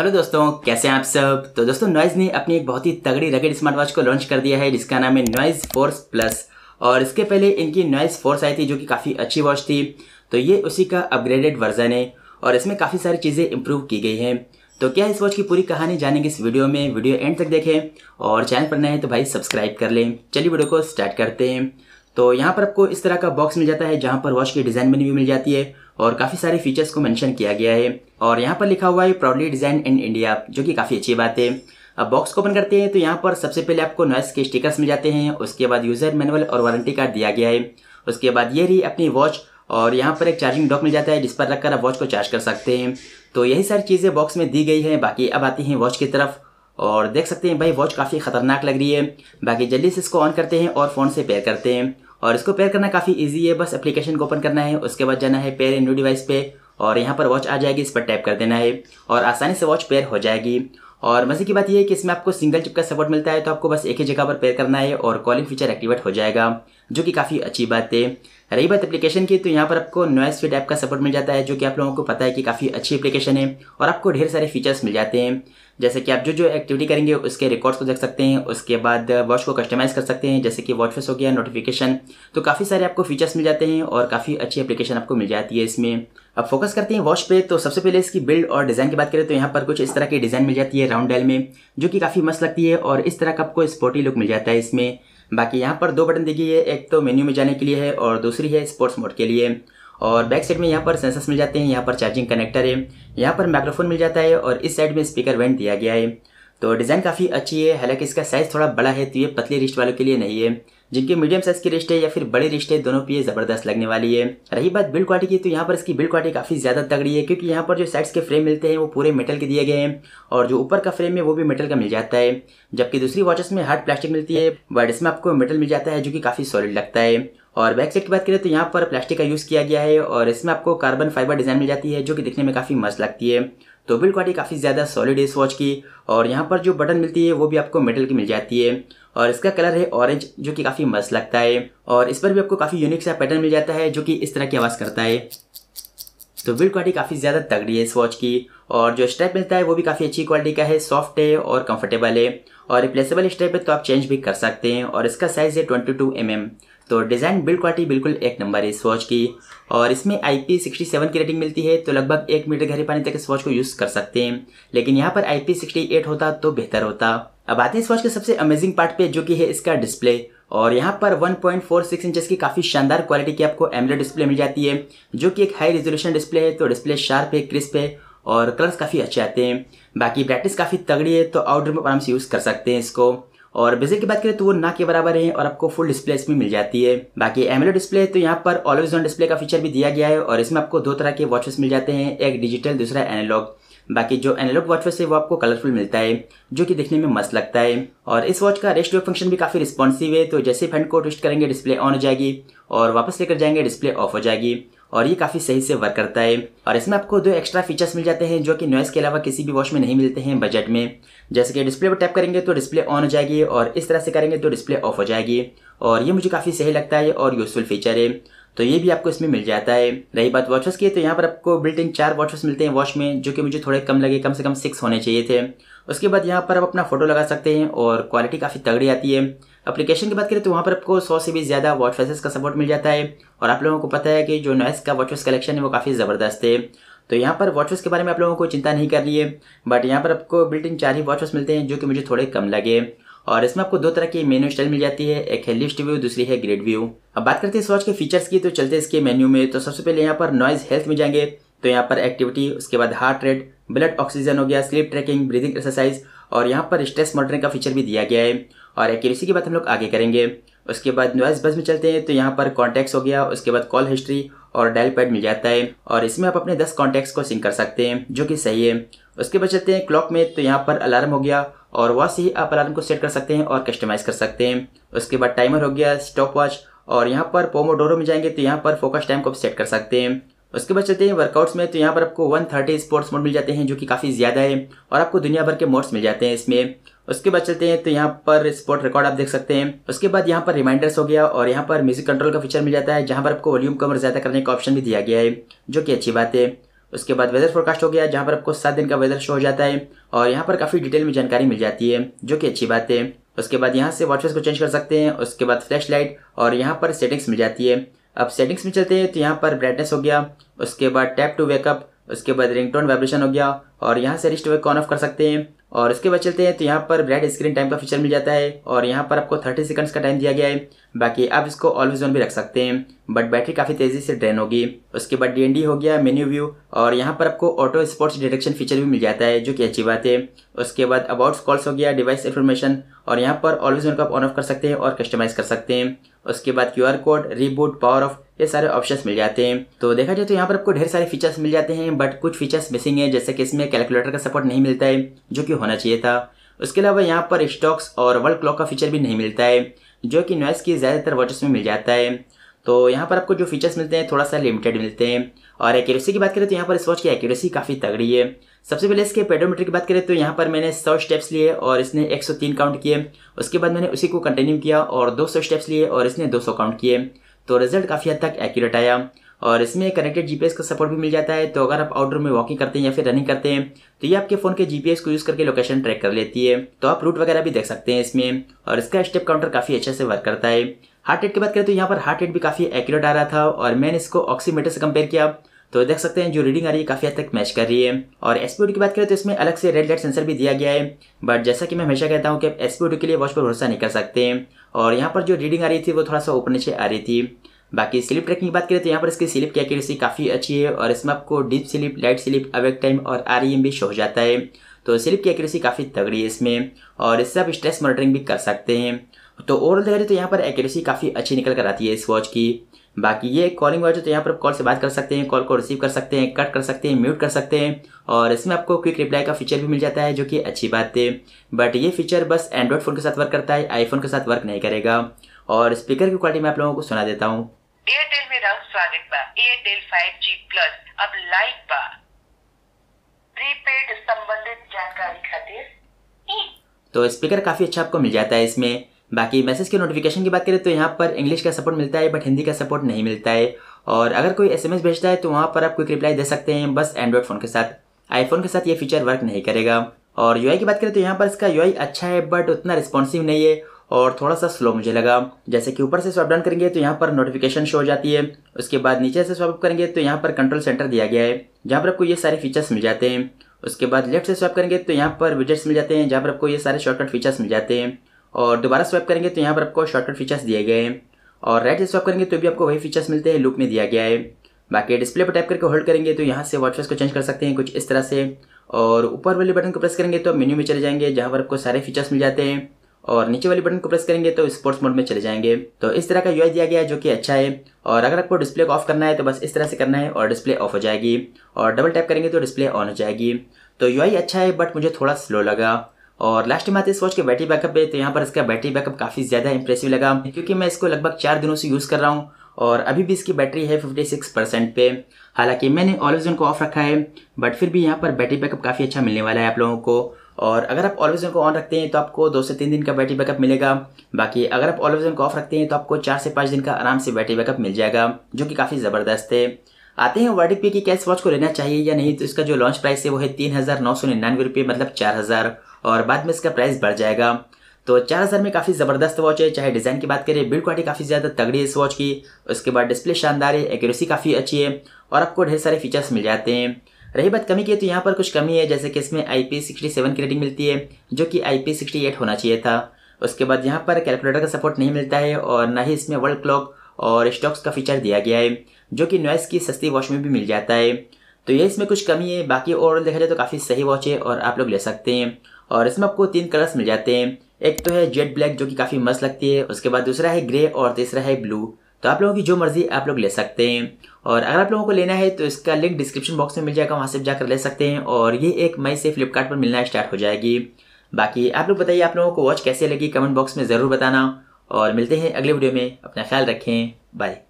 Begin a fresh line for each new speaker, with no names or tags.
hello दोस्तों कैसे हैं आप सब तो दोस्तों नॉइज़ ने अपनी एक बहुत ही तगड़ी रगेड स्मार्ट वॉच को लॉन्च कर दिया है जिसका नाम है नॉइज़ फोर्स प्लस और इसके पहले इनकी नॉइज़ फोर्स आई थी जो कि काफ़ी अच्छी वॉच थी तो ये उसी का अपग्रेडेड वर्जन है और इसमें काफ़ी सारी चीज़ें इंप्रूव की गई हैं तो क्या इस वॉच की पूरी कहानी जानेंगे इस वीडियो में वीडियो एंड तक देखें और चैनल पर नए तो भाई सब्सक्राइब कर लें चलिए वीडियो को स्टार्ट करते हैं तो यहाँ पर आपको इस तरह का बॉक्स मिल जाता है जहाँ पर वॉच की डिज़ाइन बनी हुई मिल जाती है और काफ़ी सारे फीचर्स को मेंशन किया गया है और यहाँ पर लिखा हुआ है प्राउडली डिज़ाइन इन इंडिया जो कि काफ़ी अच्छी बात है अब बॉक्स को ओपन करते हैं तो यहाँ पर सबसे पहले आपको नॉइस के स्टिकर्स मिल जाते हैं उसके बाद यूज़र मैनुअल और वारंटी कार्ड दिया गया है उसके बाद ये रही अपनी वॉच और यहाँ पर एक चार्जिंग डॉक मिल जाता है जिस पर रखकर आप वॉच को चार्ज कर सकते हैं तो यही सारी चीज़ें बॉक्स में दी गई हैं बाकी अब आती हैं वॉच की तरफ और देख सकते हैं भाई वॉच काफ़ी ख़तरनाक लग रही है बाकी जल्दी से इसको ऑन करते हैं और फ़ोन से पेयर करते हैं और इसको पेयर करना काफ़ी ईजी है बस एप्लीकेशन को ओपन करना है उसके बाद जाना है पेयर इन न्यू डिवाइस पे और यहाँ पर वॉच आ जाएगी इस पर टैप कर देना है और आसानी से वॉच पेयर हो जाएगी और मजे की बात यह है कि इसमें आपको सिंगल चिप का सपोर्ट मिलता है तो आपको बस एक ही जगह पर पेयर करना है और कॉलिंग फीचर एक्टिवेट हो जाएगा जो कि काफ़ी अच्छी बात है रही बात एप्लीकेशन की तो यहाँ पर आपको नॉइस फिट ऐप का सपोर्ट मिल जाता है जो कि आप लोगों को पता है कि काफ़ी अच्छी एप्लीकेशन है और आपको ढेर सारे फीचर्स मिल जाते हैं जैसे कि आप जो जो एक्टिविटी करेंगे उसके रिकॉर्ड्स को देख सकते हैं उसके बाद वॉच को कस्टमाइज़ कर सकते हैं जैसे कि वॉच फेस हो गया नोटिफिकेशन तो काफ़ी सारे आपको फीचर्स मिल जाते हैं और काफ़ी अच्छी एप्लीकेशन आपको मिल जाती है इसमें अब फोकस करते हैं वॉच पे तो सबसे पहले इसकी बिल्ड और डिज़ाइन की बात करें तो यहाँ पर कुछ इस तरह की डिज़ाइन मिल जाती है राउंड डायल में जो कि काफ़ी मस्त लगती है और इस तरह का आपको स्पोर्टी लुक मिल जाता है इसमें बाकी यहाँ पर दो बटन है एक तो मेन्यू में जाने के लिए है और दूसरी है स्पोर्ट्स मोड के लिए और बैक साइड में यहाँ पर सेंसर्स मिल जाते हैं यहाँ पर चार्जिंग कनेक्टर है यहाँ पर माइक्रोफोन मिल जाता है और इस साइड में स्पीकर वेंट दिया गया है तो डिज़ाइन काफ़ी अच्छी है हालांकि इसका साइज़ थोड़ा बड़ा है तो ये पतली रिस्ट वालों के लिए नहीं है जिनके मीडियम साइज की रिश्ते या फिर बड़े रिश्ते दोनों पे जबरदस्त लगने वाली है रही बात बिल्ड क्वालिटी की तो यहाँ पर इसकी बिल्ड क्वालिटी काफी ज्यादा तगड़ी है क्योंकि यहाँ पर जो साइड्स के फ्रेम मिलते हैं वो पूरे मेटल के दिए गए हैं और जो ऊपर का फ्रेम है वो भी मेटल का मिल जाता है जबकि दूसरी वॉचेस में हार्ड प्लास्टिक मिलती है बट इसमें आपको मेटल मिल जाता है जो कि काफी सॉलिड लगता है और बैक साइड की बात करें तो यहाँ पर प्लास्टिक का यूज़ किया गया है और इसमें आपको कार्बन फाइबर डिज़ाइन मिल जाती है जो कि दिखने में काफ़ी मस्त लगती है तो बिल्ड क्वालिटी काफ़ी ज़्यादा सॉलिड है इस वॉच की और यहाँ पर जो बटन मिलती है वो भी आपको मेटल की मिल जाती है और इसका कलर है ऑरेंज जो कि काफ़ी मस्त लगता है और इस पर भी आपको काफ़ी यूनिक सा पैटर्न मिल जाता है जो कि इस तरह की आवाज़ करता है तो बिल्ड क्वालिटी काफ़ी ज़्यादा तगड़ी है इस वॉच की और जो स्ट्रैप मिलता है वो भी काफ़ी अच्छी क्वालिटी का है सॉफ्ट है और कंफर्टेबल है और रिप्लेसेबल स्ट्रैप है तो आप चेंज भी कर सकते हैं और इसका साइज़ है ट्वेंटी टू एम एम तो डिज़ाइन बिल्ड क्वालिटी बिल्कुल एक नंबर है इस वॉच की और इसमें आई पी सिक्सटी सेवन की रेटिंग मिलती है तो लगभग एक मीटर गहरे पानी तक इस वॉच को यूज़ कर सकते हैं लेकिन यहाँ पर आई पी सिक्सटी एट होता तो बेहतर होता अब आते हैं इस वॉच के सबसे अमेजिंग पार्ट पे जो कि है इसका डिस्प्ले और यहाँ पर 1.46 इंचेस की काफ़ी शानदार क्वालिटी की आपको एमलेट डिस्प्ले मिल जाती है जो कि एक हाई रेजोल्यूशन डिस्प्ले है तो डिस्प्ले शार्प है क्रिस्प है और कलर्स काफ़ी अच्छे आते हैं बाकी प्रैक्टिस काफ़ी तगड़ी है तो आउटडोर में आराम से यूज़ कर सकते हैं इसको और बेजल की बात करें तो वो ना के बराबर है और आपको फुल डिस्प्ले इसमें मिल जाती है बाकी एमलो डिस्प्ले तो यहाँ पर ऑलवेज ऑन डिस्प्ले का फीचर भी दिया गया है और इसमें आपको दो तरह के वॉचेस मिल जाते हैं एक डिजिटल दूसरा एनालॉग बाकी जो एनालॉग वॉचेस है वो आपको कलरफुल मिलता है जो कि देखने में मस्त लगता है और इस वॉच का रेस्ट फंक्शन भी काफ़ी रिस्पॉन्सिव है तो जैसे फ्रेंड को ट्विस्ट करेंगे डिस्प्ले ऑन हो जाएगी और वापस लेकर जाएंगे डिस्प्ले ऑफ हो जाएगी और ये काफ़ी सही से वर्क करता है और इसमें आपको दो एक्स्ट्रा फीचर्स मिल जाते हैं जो कि नॉइज़ के अलावा किसी भी वॉश में नहीं मिलते हैं बजट में जैसे कि डिस्प्ले पर टैप करेंगे तो डिस्प्ले ऑन हो जाएगी और इस तरह से करेंगे तो डिस्प्ले ऑफ हो जाएगी और ये मुझे काफ़ी सही लगता है और यूज़फुल फीचर है तो ये भी आपको इसमें मिल जाता है रही बात वॉचेस की तो यहाँ पर आपको बिल्ट इन चार वॉचेस मिलते हैं वॉच में जो कि मुझे थोड़े कम लगे कम से कम सिक्स होने चाहिए थे उसके बाद यहाँ पर आप अपना फ़ोटो लगा सकते हैं और क्वालिटी काफ़ी तगड़ी आती है अपलीकेशन की बात करें तो वहाँ पर आपको सौ से भी ज़्यादा वॉच फेसेस का सपोर्ट मिल जाता है और आप लोगों को पता है कि जो नॉइस का वॉच कलेक्शन है वो काफ़ी ज़बरदस्त है तो यहाँ पर वॉचेस के बारे में आप लोगों को चिंता नहीं करनी है बट यहाँ पर आपको बिल्ट इन चार ही वॉचेस मिलते हैं जो कि मुझे थोड़े कम लगे और इसमें आपको दो तरह की मेन्यू स्टाइल मिल जाती है एक है लिस्ट व्यू दूसरी है ग्रेड व्यू अब बात करते हैं इस वॉच के फीचर्स की तो चलते इसके मेन्यू में तो सबसे पहले यहाँ पर नॉइज़ हेल्थ में जाएंगे तो यहाँ पर एक्टिविटी उसके बाद हार्ट रेट ब्लड ऑक्सीजन हो गया स्लीप ट्रैकिंग ब्रीदिंग एक्सरसाइज और यहाँ पर स्ट्रेस मॉनिटरिंग का फीचर भी दिया गया है और एक्यूरेसी की बात हम लोग आगे करेंगे उसके बाद नॉइस बस में चलते हैं तो यहाँ पर कॉन्टैक्ट्स हो गया उसके बाद कॉल हिस्ट्री और डायल पैड मिल जाता है और इसमें आप अपने दस कॉन्टैक्ट्स को सिंक कर सकते हैं जो कि सही है उसके बाद चलते हैं क्लॉक में तो यहाँ पर अलार्म हो गया और वहाँ से ही आप अलार्म को सेट कर सकते हैं और कस्टमाइज़ कर सकते हैं उसके बाद टाइमर हो गया स्टॉप वॉच और यहाँ पर पोमोडोरो में जाएंगे तो यहाँ पर फोकस टाइम को आप सेट कर सकते हैं उसके बाद चलते हैं वर्कआउट्स में तो यहाँ पर आपको 130 स्पोर्ट्स मोड मिल जाते हैं जो कि काफ़ी ज़्यादा है और आपको दुनिया भर के मोड्स मिल जाते हैं इसमें उसके बाद चलते हैं तो यहाँ पर स्पॉट रिकॉर्ड आप देख सकते हैं उसके बाद यहाँ पर रिमाइंडर्स हो गया और यहाँ पर म्यूजिक कंट्रोल का फीचर मिल जाता है जहाँ पर आपको वॉल्यूम कम और ज़्यादा करने का ऑप्शन भी दिया गया है जो कि अच्छी बात है उसके बाद वेदर फोरकास्ट हो गया जहाँ पर आपको सात दिन का वेदर शो हो जाता है और यहाँ पर काफ़ी डिटेल में जानकारी मिल जाती है जो कि अच्छी बात है उसके बाद यहाँ से वॉचेस को चेंज कर सकते हैं उसके बाद फ्लैश लाइट और यहाँ पर सेटिंग्स मिल जाती है अब सेटिंग्स में चलते हैं तो यहाँ पर ब्राइटनेस हो गया उसके बाद टैप टू वेकअप उसके बाद रिंगटोन वाइब्रेशन हो गया और यहाँ से रिस्ट वेक ऑन ऑफ कर सकते हैं और इसके बाद चलते हैं तो यहाँ पर ब्राइट स्क्रीन टाइम का फीचर मिल जाता है और यहाँ पर आपको 30 सेकंड्स का टाइम दिया गया है बाकी आप इसको ऑलवेज ऑन भी रख सकते हैं बट बैटरी काफ़ी तेज़ी से ड्रेन होगी उसके बाद डी हो गया मेन्यू व्यू और यहाँ पर आपको ऑटो स्पोर्ट्स डिटेक्शन फीचर भी मिल जाता है जो कि अच्छी बात है उसके बाद अबाउट कॉल्स हो गया डिवाइस इन्फॉर्मेशन और यहाँ पर ऑलवेज ऑन को आप ऑन ऑफ कर सकते हैं और कस्टमाइज़ कर सकते हैं उसके बाद Q code reboot power off ये सारे ऑप्शंस मिल जाते हैं तो देखा जाए तो यहाँ पर आपको ढेर सारे फीचर्स मिल जाते हैं बट कुछ फीचर्स मिसिंग है जैसे कि इसमें कैलकुलेटर का सपोर्ट नहीं मिलता है जो कि होना चाहिए था उसके अलावा यहाँ पर स्टॉक्स और वर्ल्ड क्लॉक का फीचर भी नहीं मिलता है जो कि नॉइस की ज़्यादातर वॉचेस में मिल जाता है तो यहाँ पर आपको जो फीचर्स मिलते हैं थोड़ा सा लिमिटेड मिलते हैं और एक्यूरेसी की बात करें तो यहाँ पर इस वॉच की एक्यूरेसी काफ़ी तगड़ी है सबसे पहले इसके पेडोमीटर की बात करें तो यहाँ पर मैंने 100 स्टेप्स लिए और इसने 103 काउंट किए उसके बाद मैंने उसी को कंटिन्यू किया और 200 स्टेप्स लिए और इसने 200 काउंट किए तो रिजल्ट काफ़ी हद तक एक्यूरेट आया और इसमें कनेक्टेड जीपीएस का सपोर्ट भी मिल जाता है तो अगर आप आउटडोर में वॉकिंग करते हैं या फिर रनिंग करते हैं तो ये आपके फ़ोन के जीपीएस को यूज़ करके लोकेशन ट्रैक कर लेती है तो आप रूट वगैरह भी देख सकते हैं इसमें और इसका स्टेप काउंटर काफ़ी अच्छे से वर्क करता है हार्ट रेट की बात करें तो यहाँ पर हार्ट रेट भी काफ़ी एक्यूरेट आ रहा था और मैंने इसको ऑक्सीमीटर से कंपेयर किया तो देख सकते हैं जो रीडिंग आ रही है काफ़ी हद तक मैच कर रही है और एस की बात करें तो इसमें अलग से रेड लाइट सेंसर भी दिया गया है बट जैसा कि मैं हमेशा कहता हूँ कि आप एस के लिए वॉच पर भरोसा नहीं कर सकते हैं और यहाँ पर जो रीडिंग आ रही थी वो थोड़ा सा ऊपर नीचे आ रही थी बाकी स्लिप ट्रैकिंग की बात करें तो यहाँ पर इसकी स्लिप की एक्यूरेसी काफ़ी अच्छी है और इसमें आपको deep sleep light sleep awake time और आर e भी शो हो जाता है तो स्लिप की एक्यूरेसी काफ़ी तगड़ी है इसमें और इससे आप स्ट्रेस मॉनिटरिंग भी कर सकते हैं तो ओवरऑल देखा जाए तो यहाँ पर एक्यूरेसी काफ़ी अच्छी निकल कर आती है इस वॉच की बाकी ये कॉलिंग वॉइस है तो यहाँ पर कॉल से बात कर सकते हैं कॉल को रिसीव कर सकते हैं कट कर सकते हैं म्यूट कर सकते हैं और इसमें आपको क्विक रिप्लाई का फीचर भी मिल जाता है जो कि अच्छी बात है बट ये फीचर बस एंड्रॉइड फ़ोन के साथ वर्क करता है आईफोन के साथ वर्क नहीं करेगा और स्पीकर की क्वालिटी मैं आप लोगों को सुना देता हूँ एयरटेल में राउट स्वागत बा एयरटेल जी प्लस अब लाइव बा प्रीपेड संबंधित जानकारी खातिर तो स्पीकर काफ़ी अच्छा आपको मिल जाता है इसमें बाकी मैसेज के नोटिफिकेशन की बात करें तो यहाँ पर इंग्लिश का सपोर्ट मिलता है बट हिंदी का सपोर्ट नहीं मिलता है और अगर कोई एस भेजता है तो वहाँ पर आप क्विक रिप्लाई दे सकते हैं बस एंड्रॉयड फ़ोन के साथ आईफोन के साथ ये फीचर वर्क नहीं करेगा और यू की बात करें तो यहाँ पर इसका यू अच्छा है बट उतना रिस्पॉन्सिव नहीं है और थोड़ा सा स्लो मुझे लगा जैसे कि ऊपर से स्वाप डाउन करेंगे तो यहाँ पर नोटिफिकेशन शो हो जाती है उसके बाद नीचे से स्वाप करेंगे तो यहाँ पर कंट्रोल सेंटर दिया गया है जहाँ पर आपको ये सारे फीचर्स मिल जाते हैं उसके बाद लेफ्ट से स्वाप करेंगे तो यहाँ पर विजेट्स मिल जाते हैं जहाँ पर आपको ये सारे शॉर्टकट फीचर्स मिल जाते हैं और दोबारा स्वैप करेंगे तो यहाँ पर आपको शॉर्टकट फीचर्स दिए गए हैं और राइट स्वैप करेंगे तो भी आपको वही फीचर्स मिलते हैं लुक में दिया गया है बाकी डिस्प्ले पर टाइप करके होल्ड करेंगे तो यहाँ से वॉचफेस को चेंज कर सकते हैं कुछ इस तरह से और ऊपर वाले बटन को प्रेस करेंगे तो मेन्यू में चले जाएंगे जहाँ पर आपको सारे फीचर्स मिल जाते हैं और नीचे वाले बटन को प्रेस करेंगे तो स्पोर्ट्स मोड में चले जाएंगे तो इस तरह का यूआई दिया गया है जो कि अच्छा है और अगर आपको डिस्प्ले को ऑफ करना है तो बस इस तरह से करना है और डिस्प्ले ऑफ हो जाएगी और डबल टैप करेंगे तो डिस्प्ले ऑन हो जाएगी तो यूआई अच्छा है बट मुझे थोड़ा स्लो लगा और लास्ट में आते इस वॉच के बैटरी बैकअप पे तो यहाँ पर इसका बैटरी बैकअप काफ़ी ज़्यादा इंप्रेसिव लगा क्योंकि मैं इसको लगभग चार दिनों से यूज़ कर रहा हूँ और अभी भी इसकी बैटरी है 56 परसेंट पे हालांकि मैंने ऑलवेज को ऑफ रखा है बट फिर भी यहाँ पर बैटरी बैकअप काफ़ी अच्छा मिलने वाला है आप लोगों को और अगर आप ऑलवेज को ऑन रखते हैं तो आपको दो से तीन दिन का बैटरी बैकअप मिलेगा बाकी अगर आप ऑलवेज को ऑफ रखते हैं तो आपको चार से पाँच दिन का आराम से बैटरी बैकअप मिल जाएगा जो कि काफ़ी ज़बरदस्त है आते हैं वर्ड पे की कैश वॉच को लेना चाहिए या नहीं तो इसका जो लॉन्च प्राइस है वो है तीन हज़ार नौ सौ निन्यानवे रुपये मतलब चार हज़ार और बाद में इसका प्राइस बढ़ जाएगा तो चार हज़ार में काफ़ी ज़बरदस्त वॉच है चाहे डिज़ाइन की बात करें बिल्ड क्वालिटी काफ़ी ज़्यादा तगड़ी है इस वॉच की उसके बाद डिस्प्ले शानदार है एक्यूरेसी काफ़ी अच्छी है और आपको ढेर सारे फीचर्स मिल जाते हैं रही बात कमी की है तो यहाँ पर कुछ कमी है जैसे कि इसमें आई पी सिक्सटी सेवन की रेटिंग मिलती है जो कि आई पी सिक्सटी एट होना चाहिए था उसके बाद यहाँ पर कैलकुलेटर का सपोर्ट नहीं मिलता है और ना ही इसमें वर्ल्ड क्लॉक और स्टॉक्स का फीचर दिया गया है जो कि नॉइस की सस्ती वॉच में भी मिल जाता है तो ये इसमें कुछ कमी है बाकी ओवरऑल देखा जाए तो काफ़ी सही वॉच है और आप लोग ले सकते हैं और इसमें आपको तीन कलर्स मिल जाते हैं एक तो है जेट ब्लैक जो कि काफ़ी मस्त लगती है उसके बाद दूसरा है ग्रे और तीसरा है ब्लू तो आप लोगों की जो मर्ज़ी आप लोग ले सकते हैं और अगर आप लोगों को लेना है तो इसका लिंक डिस्क्रिप्शन बॉक्स में मिल जाएगा वहाँ से जाकर ले सकते हैं और ये एक मई से फ्लिपकार्ट पर मिलना स्टार्ट हो जाएगी बाकी आप लोग बताइए आप लोगों को वॉच कैसे लगी कमेंट बॉक्स में ज़रूर बताना और मिलते हैं अगले वीडियो में अपना ख्याल रखें बाय